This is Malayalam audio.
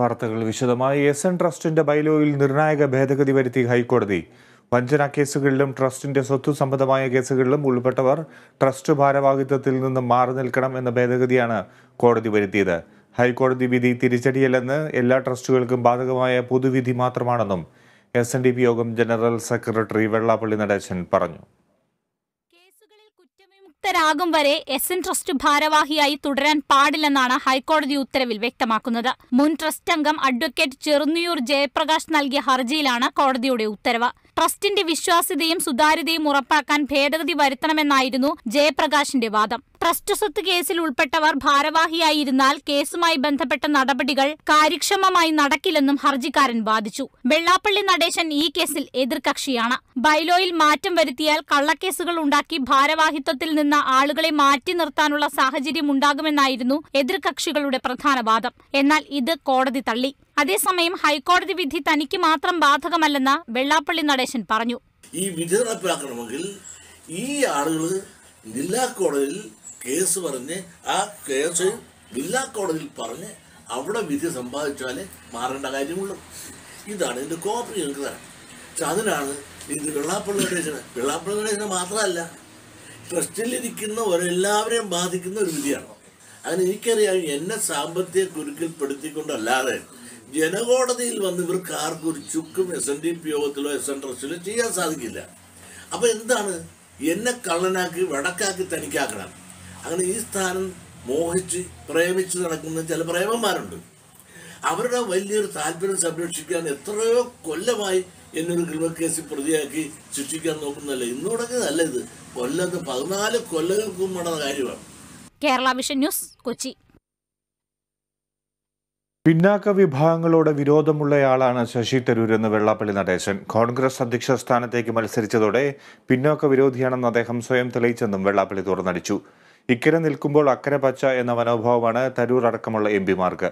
വാർത്തകൾ വിശദമായി എസ് എൻ ട്രസ്റ്റിന്റെ ബൈലോയിൽ നിർണായക ഭേദഗതി വരുത്തി ഹൈക്കോടതി വഞ്ചന കേസുകളിലും ട്രസ്റ്റിന്റെ സ്വത്ത് സംബന്ധമായ കേസുകളിലും ഉൾപ്പെട്ടവർ ട്രസ്റ്റ് ഭാരവാഹിത്വത്തിൽ നിന്ന് മാറി നിൽക്കണം എന്ന ഭേദഗതിയാണ് കോടതി വരുത്തിയത് ഹൈക്കോടതി വിധി തിരിച്ചടിയല്ലെന്ന് എല്ലാ ട്രസ്റ്റുകൾക്കും ബാധകമായ പൊതുവിധി മാത്രമാണെന്നും എസ് യോഗം ജനറൽ സെക്രട്ടറി വെള്ളാപ്പള്ളി നടേശൻ പറഞ്ഞു നിയുക്തരാകും വരെ എസ് എൻ ട്രസ്റ്റ് ഭാരവാഹിയായി തുടരാൻ പാടില്ലെന്നാണ് ഹൈക്കോടതി ഉത്തരവിൽ വ്യക്തമാക്കുന്നത് മുൻ ട്രസ്റ്റ് അംഗം അഡ്വക്കേറ്റ് ചെറുന്നിയൂർ ജയപ്രകാശ് നൽകിയ ഹർജിയിലാണ് കോടതിയുടെ ഉത്തരവ് ട്രസ്റ്റിന്റെ വിശ്വാസ്യതയും സുതാര്യതയും ഉറപ്പാക്കാൻ ഭേദഗതി വരുത്തണമെന്നായിരുന്നു ജയപ്രകാശിന്റെ വാദം ട്രസ്റ്റ് സ്വത്ത് കേസിൽ ഉൾപ്പെട്ടവർ ഭാരവാഹിയായിരുന്നാൽ കേസുമായി ബന്ധപ്പെട്ട നടപടികൾ കാര്യക്ഷമമായി നടക്കില്ലെന്നും ഹർജിക്കാരൻ വാദിച്ചു വെള്ളാപ്പള്ളി നടേശൻ ഈ കേസിൽ എതിർകക്ഷിയാണ് ബൈലോയിൽ മാറ്റം വരുത്തിയാൽ കള്ളക്കേസുകൾ ഉണ്ടാക്കി ഭാരവാഹിത്വത്തിൽ നിന്ന് ആളുകളെ മാറ്റി നിർത്താനുള്ള സാഹചര്യം ഉണ്ടാകുമെന്നായിരുന്നു എതിർകക്ഷികളുടെ പ്രധാന വാദം എന്നാൽ ഇത് കോടതി തള്ളി അതേസമയം ഹൈക്കോടതി വിധി തനിക്ക് മാത്രം ബാധകമല്ലെന്ന് വെള്ളാപ്പള്ളി നടേശൻ പറഞ്ഞു ഈ വിധി നടപ്പിലാക്കണമെങ്കിൽ ഈ ആളുകൾ ജില്ലാ കോടതിയിൽ കേസ് പറഞ്ഞ് ആ കേസ് ജില്ലാ കോടതിയിൽ പറഞ്ഞ് അവിടെ വിധി സമ്പാദിച്ചാലേ മാറേണ്ട കാര്യമുള്ളൂ ഇതാണ് ഇതിന്റെ കോപ്പി ഞങ്ങൾക്ക് തരാം പക്ഷെ അതിനാണ് ഇത് വെള്ളാപ്പള്ളി നടേശന് വെള്ളാപ്പള്ളി നടേശന് മാത്രമല്ല ട്രസ്റ്റിലിരിക്കുന്ന ഒരെല്ലാവരെയും ബാധിക്കുന്ന ഒരു വിധിയാണ് അതിന് എനിക്കറിയാം എന്നെ സാമ്പത്തിക കുരുക്കിൽപ്പെടുത്തിക്കൊണ്ടല്ലാതെ ജനകോടതിയിൽ വന്ന് ഇവർക്ക് ആർക്കും ഒരു ചുക്കും എസ് എൻ ഡി പി യോഗത്തിലോ എസ് എൻ ട്രസ്റ്റിലോ ചെയ്യാൻ സാധിക്കില്ല അപ്പോൾ എന്താണ് എന്നെ കള്ളനാക്കി വടക്കാക്കി തനിക്കാക്കണം അങ്ങനെ ഈ സ്ഥാനം മോഹിച്ച് പ്രേമിച്ച് നടക്കുന്ന ചില പ്രേമന്മാരുണ്ട് അവരുടെ വലിയൊരു താല്പര്യം സംരക്ഷിക്കാൻ എത്രയോ കൊല്ലമായി എന്നൊരു ക്രിമിനൽ കേസിൽ പ്രതിയാക്കി ശിക്ഷിക്കാൻ നോക്കുന്നതല്ല ഇന്ന് നല്ലത് ഇത് കൊല്ലത്ത് പതിനാല് കൊല്ലങ്ങൾക്കും കാര്യമാണ് കേരള വിഷൻ ന്യൂസ് കൊച്ചി പിന്നാക്ക വിഭാഗങ്ങളോട് വിരോധമുള്ളയാളാണ് ശശി തരൂർ എന്ന് വെള്ളാപ്പള്ളി നടേശൻ കോൺഗ്രസ് അധ്യക്ഷ സ്ഥാനത്തേക്ക് മത്സരിച്ചതോടെ പിന്നോക്ക വിരോധിയാണെന്ന് അദ്ദേഹം സ്വയം തെളിയിച്ചെന്നും വെള്ളാപ്പള്ളി തുറന്നടിച്ചു ഇക്കരെ നിൽക്കുമ്പോൾ അക്കരെ പച്ച എന്ന മനോഭാവമാണ് തരൂർ അടക്കമുള്ള എം പിമാർക്ക്